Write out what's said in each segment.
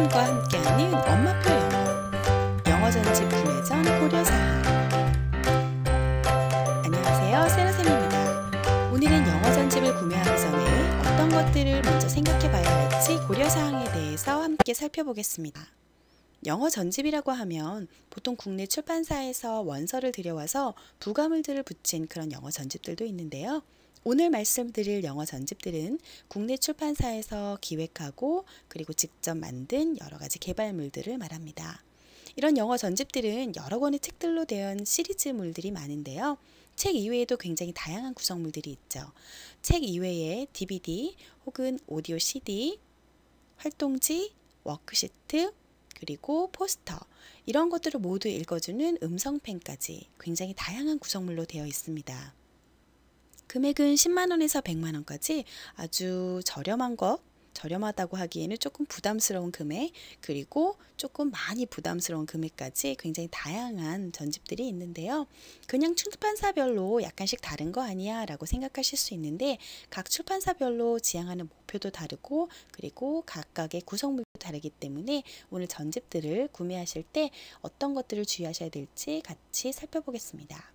선생님과 함께하는 엄마표 영어 영어전집 구매전 고려사항 안녕하세요 세라쌤입니다 오늘은 영어전집을 구매하기 전에 어떤 것들을 먼저 생각해봐야 할지 고려사항에 대해서 함께 살펴보겠습니다 영어 전집이라고 하면 보통 국내 출판사에서 원서를 들여와서 부가물들을 붙인 그런 영어 전집들도 있는데요. 오늘 말씀드릴 영어 전집들은 국내 출판사에서 기획하고 그리고 직접 만든 여러 가지 개발물들을 말합니다. 이런 영어 전집들은 여러 권의 책들로 된 시리즈물들이 많은데요. 책 이외에도 굉장히 다양한 구성물들이 있죠. 책 이외에 DVD 혹은 오디오 CD, 활동지, 워크시트, 그리고 포스터 이런 것들을 모두 읽어주는 음성펜까지 굉장히 다양한 구성물로 되어 있습니다. 금액은 10만원에서 100만원까지 아주 저렴한 것 저렴하다고 하기에는 조금 부담스러운 금액 그리고 조금 많이 부담스러운 금액까지 굉장히 다양한 전집들이 있는데요. 그냥 출판사별로 약간씩 다른 거 아니야 라고 생각하실 수 있는데 각 출판사별로 지향하는 목표도 다르고 그리고 각각의 구성물도 다르기 때문에 오늘 전집들을 구매하실 때 어떤 것들을 주의하셔야 될지 같이 살펴보겠습니다.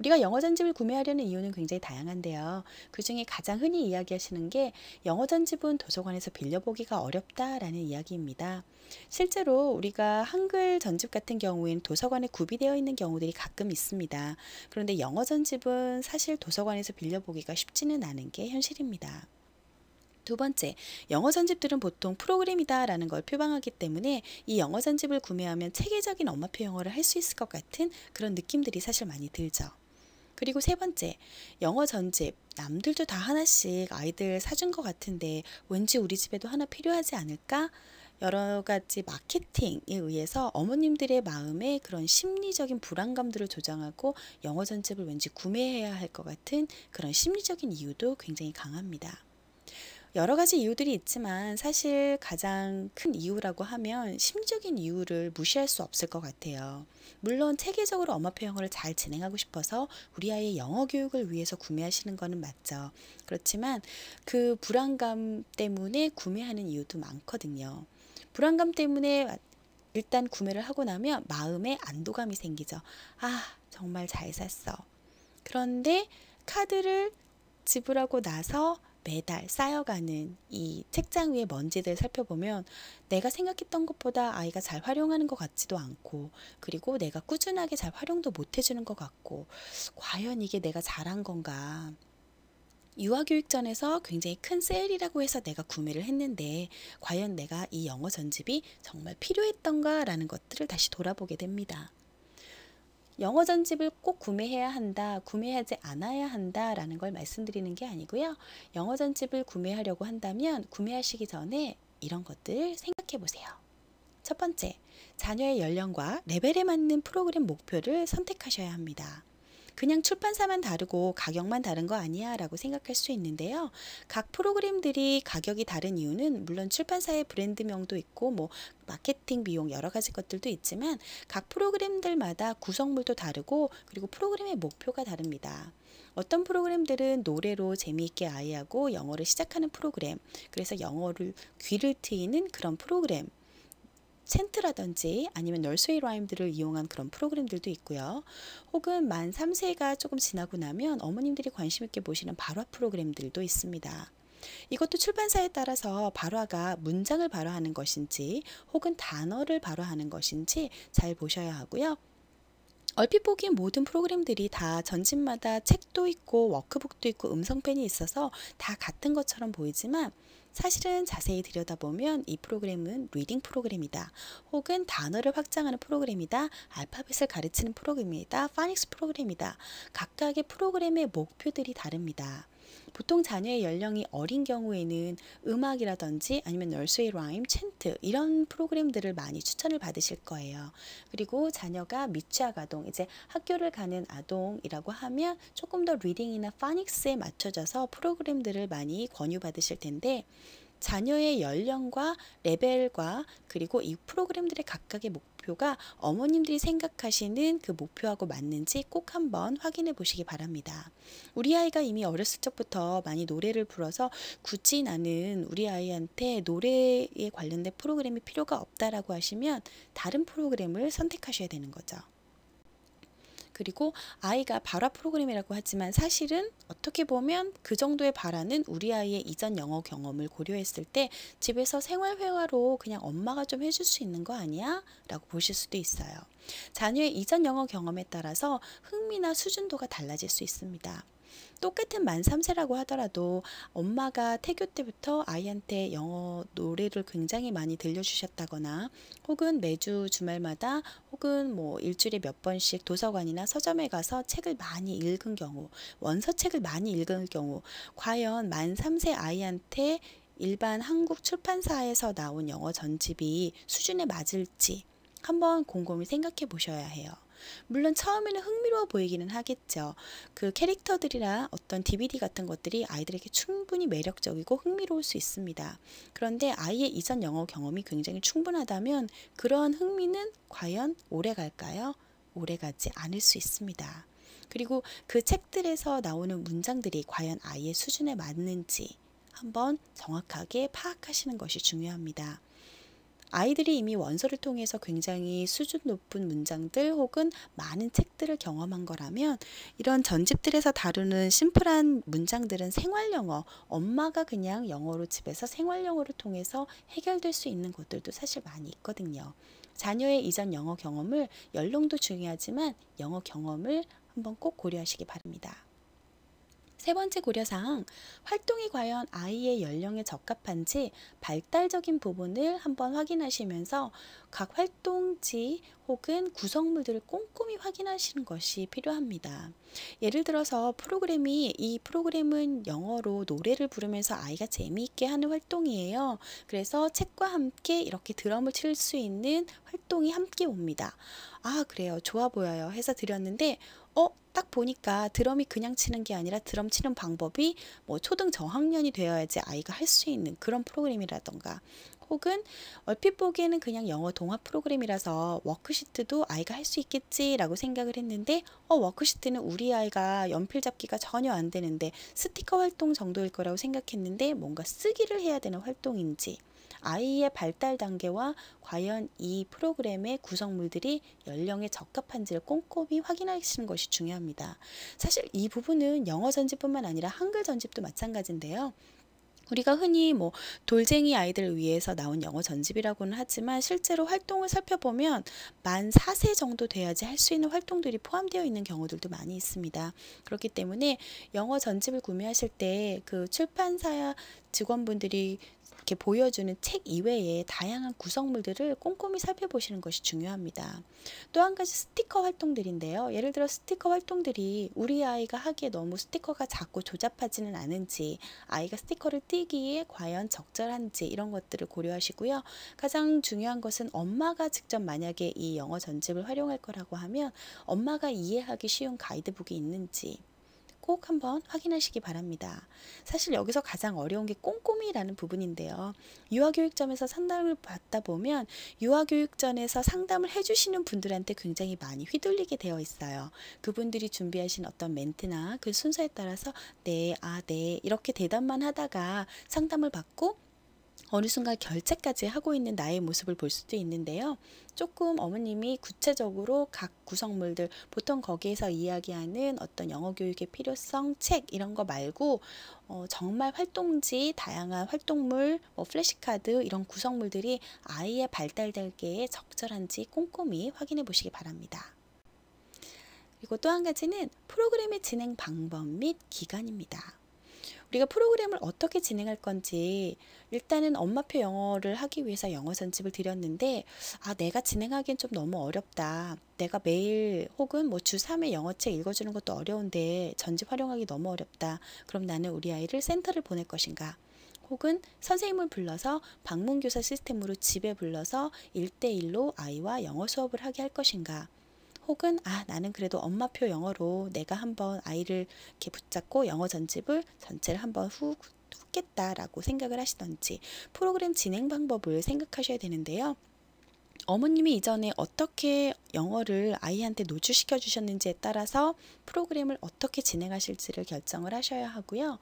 우리가 영어 전집을 구매하려는 이유는 굉장히 다양한데요. 그 중에 가장 흔히 이야기하시는 게 영어 전집은 도서관에서 빌려보기가 어렵다라는 이야기입니다. 실제로 우리가 한글 전집 같은 경우에는 도서관에 구비되어 있는 경우들이 가끔 있습니다. 그런데 영어 전집은 사실 도서관에서 빌려보기가 쉽지는 않은 게 현실입니다. 두 번째, 영어 전집들은 보통 프로그램이다라는 걸 표방하기 때문에 이 영어 전집을 구매하면 체계적인 엄마표 영어를 할 수 있을 것 같은 그런 느낌들이 사실 많이 들죠. 그리고 세 번째, 영어 전집. 남들도 다 하나씩 아이들 사준 것 같은데 왠지 우리 집에도 하나 필요하지 않을까? 여러 가지 마케팅에 의해서 어머님들의 마음에 그런 심리적인 불안감들을 조장하고 영어 전집을 왠지 구매해야 할 것 같은 그런 심리적인 이유도 굉장히 강합니다. 여러 가지 이유들이 있지만 사실 가장 큰 이유라고 하면 심적인 이유를 무시할 수 없을 것 같아요. 물론 체계적으로 엄마표 영어를 잘 진행하고 싶어서 우리 아이의 영어 교육을 위해서 구매하시는 거는 맞죠. 그렇지만 그 불안감 때문에 구매하는 이유도 많거든요. 불안감 때문에 일단 구매를 하고 나면 마음에 안도감이 생기죠. 아, 정말 잘 샀어. 그런데 카드를 지불하고 나서 매달 쌓여가는 이 책장 위의 먼지들 살펴보면 내가 생각했던 것보다 아이가 잘 활용하는 것 같지도 않고 그리고 내가 꾸준하게 잘 활용도 못 해주는 것 같고 과연 이게 내가 잘한 건가 유아교육전에서 굉장히 큰 세일이라고 해서 내가 구매를 했는데 과연 내가 이 영어 전집이 정말 필요했던가라는 것들을 다시 돌아보게 됩니다. 영어 전집을 꼭 구매해야 한다, 구매하지 않아야 한다라는 걸 말씀드리는 게 아니고요. 영어 전집을 구매하려고 한다면 구매하시기 전에 이런 것들 생각해 보세요. 첫 번째, 자녀의 연령과 레벨에 맞는 프로그램 목표를 선택하셔야 합니다. 그냥 출판사만 다르고 가격만 다른 거 아니야 라고 생각할 수 있는데요. 각 프로그램들이 가격이 다른 이유는 물론 출판사의 브랜드명도 있고 뭐 마케팅 비용 여러 가지 것들도 있지만 각 프로그램들마다 구성물도 다르고 그리고 프로그램의 목표가 다릅니다. 어떤 프로그램들은 노래로 재미있게 아이하고 영어를 시작하는 프로그램, 그래서 영어를 귀를 트이는 그런 프로그램, 센트라든지 아니면 널스웨이 라임들을 이용한 그런 프로그램들도 있고요. 혹은 만 3세가 조금 지나고 나면 어머님들이 관심 있게 보시는 발화 프로그램들도 있습니다. 이것도 출판사에 따라서 발화가 문장을 발화하는 것인지 혹은 단어를 발화하는 것인지 잘 보셔야 하고요. 얼핏 보기엔 모든 프로그램들이 다 전집마다 책도 있고 워크북도 있고 음성펜이 있어서 다 같은 것처럼 보이지만 사실은 자세히 들여다보면 이 프로그램은 리딩 프로그램이다. 혹은 단어를 확장하는 프로그램이다. 알파벳을 가르치는 프로그램이다. 파닉스 프로그램이다. 각각의 프로그램의 목표들이 다릅니다. 보통 자녀의 연령이 어린 경우에는 음악이라든지 아니면 널스의 라임, 챈트 이런 프로그램들을 많이 추천을 받으실 거예요. 그리고 자녀가 미취학 아동, 이제 학교를 가는 아동이라고 하면 조금 더 리딩이나 파닉스에 맞춰져서 프로그램들을 많이 권유받으실 텐데 자녀의 연령과 레벨과 그리고 이 프로그램들의 각각의 목표가 어머님들이 생각하시는 그 목표하고 맞는지 꼭 한번 확인해 보시기 바랍니다. 우리 아이가 이미 어렸을 적부터 많이 노래를 불어서 굳이 나는 우리 아이한테 노래에 관련된 프로그램이 필요가 없다라고 하시면 다른 프로그램을 선택하셔야 되는 거죠. 그리고 아이가 발화 프로그램이라고 하지만 사실은 어떻게 보면 그 정도의 발화는 우리 아이의 이전 영어 경험을 고려했을 때 집에서 생활 회화로 그냥 엄마가 좀 해줄 수 있는 거 아니야? 라고 보실 수도 있어요. 자녀의 이전 영어 경험에 따라서 흥미나 수준도가 달라질 수 있습니다. 똑같은 만 3세라고 하더라도 엄마가 태교 때부터 아이한테 영어 노래를 굉장히 많이 들려주셨다거나 혹은 매주 주말마다 혹은 뭐 일주일에 몇 번씩 도서관이나 서점에 가서 책을 많이 읽은 경우 원서책을 많이 읽은 경우 과연 만 3세 아이한테 일반 한국 출판사에서 나온 영어 전집이 수준에 맞을지 한번 곰곰이 생각해 보셔야 해요. 물론 처음에는 흥미로워 보이기는 하겠죠. 그 캐릭터들이나 어떤 DVD 같은 것들이 아이들에게 충분히 매력적이고 흥미로울 수 있습니다. 그런데 아이의 이전 영어 경험이 굉장히 충분하다면 그러한 흥미는 과연 오래 갈까요? 오래 가지 않을 수 있습니다. 그리고 그 책들에서 나오는 문장들이 과연 아이의 수준에 맞는지 한번 정확하게 파악하시는 것이 중요합니다. 아이들이 이미 원서를 통해서 굉장히 수준 높은 문장들 혹은 많은 책들을 경험한 거라면 이런 전집들에서 다루는 심플한 문장들은 생활영어, 엄마가 그냥 영어로 집에서 생활영어를 통해서 해결될 수 있는 것들도 사실 많이 있거든요. 자녀의 이전 영어 경험을 연령도 중요하지만 영어 경험을 한번 꼭 고려하시기 바랍니다. 세 번째 고려사항, 활동이 과연 아이의 연령에 적합한지 발달적인 부분을 한번 확인하시면서 각 활동지 혹은 구성물들을 꼼꼼히 확인하시는 것이 필요합니다. 예를 들어서 프로그램이 이 프로그램은 영어로 노래를 부르면서 아이가 재미있게 하는 활동이에요. 그래서 책과 함께 이렇게 드럼을 칠 수 있는 활동이 함께 옵니다. 아, 그래요. 좋아 보여요. 해서 드렸는데, 어, 딱 보니까 드럼이 그냥 치는 게 아니라 드럼 치는 방법이 뭐 초등 저학년이 되어야지 아이가 할 수 있는 그런 프로그램이라던가 혹은 얼핏 보기에는 그냥 영어 동화 프로그램이라서 워크시트도 아이가 할 수 있겠지라고 생각을 했는데 어 워크시트는 우리 아이가 연필 잡기가 전혀 안 되는데 스티커 활동 정도일 거라고 생각했는데 뭔가 쓰기를 해야 되는 활동인지 아이의 발달 단계와 과연 이 프로그램의 구성물들이 연령에 적합한지를 꼼꼼히 확인하시는 것이 중요합니다. 사실 이 부분은 영어 전집뿐만 아니라 한글 전집도 마찬가지인데요. 우리가 흔히 뭐 돌쟁이 아이들을 위해서 나온 영어 전집이라고는 하지만 실제로 활동을 살펴보면 만 4세 정도 돼야지 할 수 있는 활동들이 포함되어 있는 경우들도 많이 있습니다. 그렇기 때문에 영어 전집을 구매하실 때 그 출판사 직원분들이 이렇게 보여주는 책 이외에 다양한 구성물들을 꼼꼼히 살펴보시는 것이 중요합니다. 또 한 가지 스티커 활동들인데요. 예를 들어 스티커 활동들이 우리 아이가 하기에 너무 스티커가 작고 조잡하지는 않은지, 아이가 스티커를 띄기에 과연 적절한지 이런 것들을 고려하시고요. 가장 중요한 것은 엄마가 직접 만약에 이 영어 전집을 활용할 거라고 하면 엄마가 이해하기 쉬운 가이드북이 있는지, 꼭 한번 확인하시기 바랍니다. 사실 여기서 가장 어려운 게 꼼꼼히라는 부분인데요. 유아교육점에서 상담을 받다 보면 유아교육점에서 상담을 해주시는 분들한테 굉장히 많이 휘둘리게 되어 있어요. 그분들이 준비하신 어떤 멘트나 그 순서에 따라서 네, 아, 네 이렇게 대답만 하다가 상담을 받고 어느 순간 결제까지 하고 있는 나의 모습을 볼 수도 있는데요. 조금 어머님이 구체적으로 각 구성물들 보통 거기에서 이야기하는 어떤 영어 교육의 필요성 책 이런 거 말고 어, 정말 활동지 다양한 활동물 뭐 플래시카드 이런 구성물들이 아이의 발달 단계에 적절한지 꼼꼼히 확인해 보시기 바랍니다. 그리고 또 한 가지는 프로그램의 진행 방법 및 기간입니다. 우리가 프로그램을 어떻게 진행할 건지 일단은 엄마표 영어를 하기 위해서 영어 전집을 드렸는데 아 내가 진행하기엔 좀 너무 어렵다. 내가 매일 혹은 뭐주 3회 영어책 읽어주는 것도 어려운데 전집 활용하기 너무 어렵다. 그럼 나는 우리 아이를 센터를 보낼 것인가? 혹은 선생님을 불러서 방문교사 시스템으로 집에 불러서 일대일로 아이와 영어 수업을 하게 할 것인가? 혹은 아 나는 그래도 엄마표 영어로 내가 한번 아이를 이렇게 붙잡고 영어 전집을 전체를 한번 후 훑겠다라고 생각을 하시던지 프로그램 진행 방법을 생각하셔야 되는데요. 어머님이 이전에 어떻게 영어를 아이한테 노출시켜 주셨는지에 따라서 프로그램을 어떻게 진행하실지를 결정을 하셔야 하고요.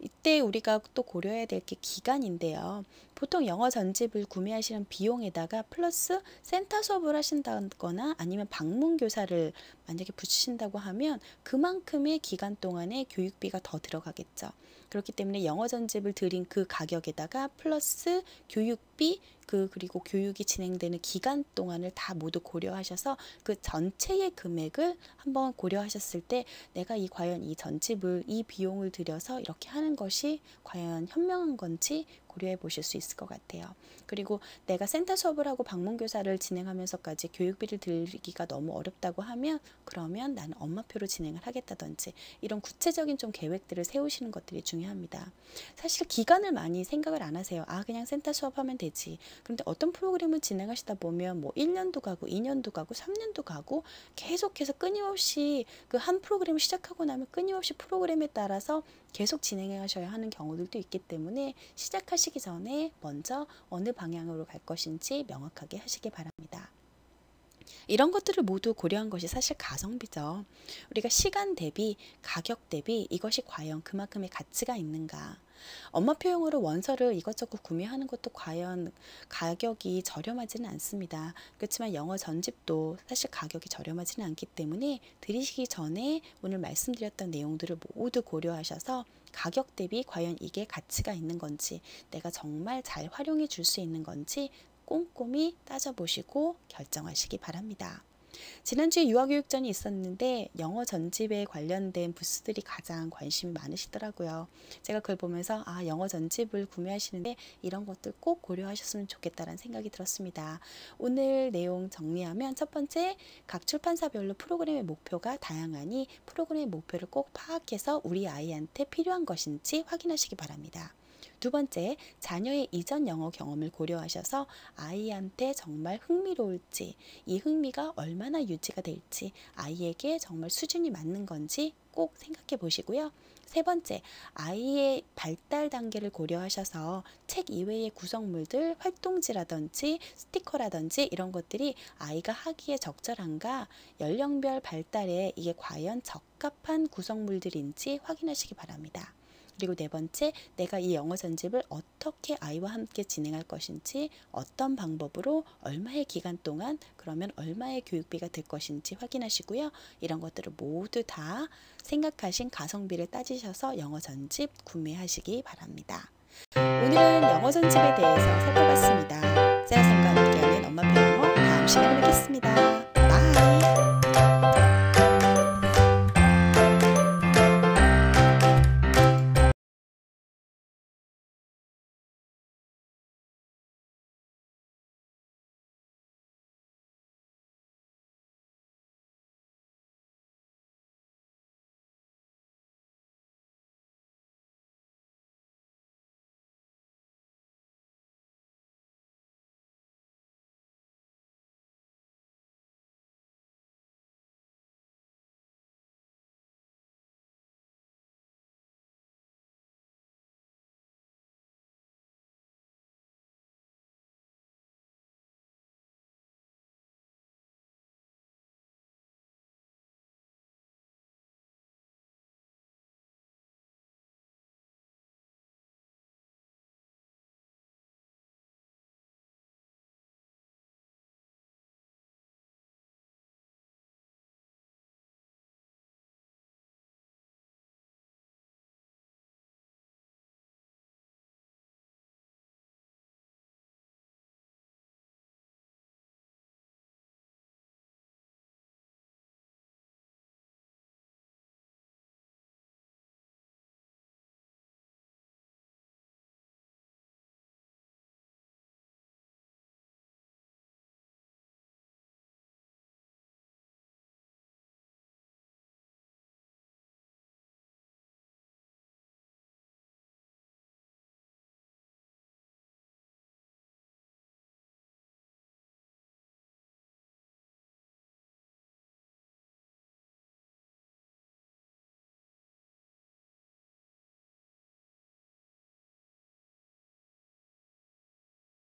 이때 우리가 또 고려해야 될 게 기간인데요. 보통 영어 전집을 구매하시는 비용에다가 플러스 센터 수업을 하신다거나 아니면 방문 교사를 만약에 붙이신다고 하면 그만큼의 기간 동안에 교육비가 더 들어가겠죠. 그렇기 때문에 영어 전집을 드린 그 가격에다가 플러스 교육비 그 그리고 교육이 진행되는 기간 동안을 다 모두 고려하셔서 그 전체의 금액을 한번 고려하셨을 때 내가 이 과연 이 전집을 이 비용을 들여서 이렇게 하는 것이 과연 현명한 건지 고려해 보실 수 있을 것 같아요. 그리고 내가 센터 수업을 하고 방문교사를 진행하면서까지 교육비를 들기가 너무 어렵다고 하면 그러면 나는 엄마표로 진행을 하겠다든지 이런 구체적인 좀 계획들을 세우시는 것들이 중요합니다. 사실 기간을 많이 생각을 안 하세요. 아 그냥 센터 수업하면 되지. 그런데 어떤 프로그램을 진행하시다 보면 뭐 1년도 가고 2년도 가고 3년도 가고 계속해서 끊임없이 그 한 프로그램을 시작하고 나면 끊임없이 프로그램에 따라서 계속 진행하셔야 하는 경우들도 있기 때문에 시작하시기 전에 먼저 어느 방향으로 갈 것인지 명확하게 하시기 바랍니다. 이런 것들을 모두 고려한 것이 사실 가성비죠. 우리가 시간 대비, 가격 대비 이것이 과연 그만큼의 가치가 있는가. 엄마표 용으로 원서를 이것저것 구매하는 것도 과연 가격이 저렴하지는 않습니다. 그렇지만 영어 전집도 사실 가격이 저렴하지는 않기 때문에 드리시기 전에 오늘 말씀드렸던 내용들을 모두 고려하셔서 가격 대비 과연 이게 가치가 있는 건지 내가 정말 잘 활용해 줄 수 있는 건지 꼼꼼히 따져보시고 결정하시기 바랍니다. 지난주에 유아교육전이 있었는데 영어 전집에 관련된 부스들이 가장 관심 많으시더라고요. 제가 그걸 보면서 아 영어 전집을 구매하시는데 이런 것들 꼭 고려하셨으면 좋겠다라는 생각이 들었습니다. 오늘 내용 정리하면 첫 번째 각 출판사별로 프로그램의 목표가 다양하니 프로그램의 목표를 꼭 파악해서 우리 아이한테 필요한 것인지 확인하시기 바랍니다. 두 번째, 자녀의 이전 영어 경험을 고려하셔서 아이한테 정말 흥미로울지, 이 흥미가 얼마나 유지가 될지, 아이에게 정말 수준이 맞는 건지 꼭 생각해 보시고요. 세 번째, 아이의 발달 단계를 고려하셔서 책 이외의 구성물들, 활동지라든지 스티커라든지 이런 것들이 아이가 하기에 적절한가, 연령별 발달에 이게 과연 적합한 구성물들인지 확인하시기 바랍니다. 그리고 네 번째, 내가 이 영어 전집을 어떻게 아이와 함께 진행할 것인지, 어떤 방법으로 얼마의 기간 동안 그러면 얼마의 교육비가 들 것인지 확인하시고요. 이런 것들을 모두 다 생각하신 가성비를 따지셔서 영어 전집 구매하시기 바랍니다. 오늘은 영어 전집에 대해서 살펴봤습니다. 세라 쌤과 함께하는 엄마 배영어 다음 시간에 뵙겠습니다.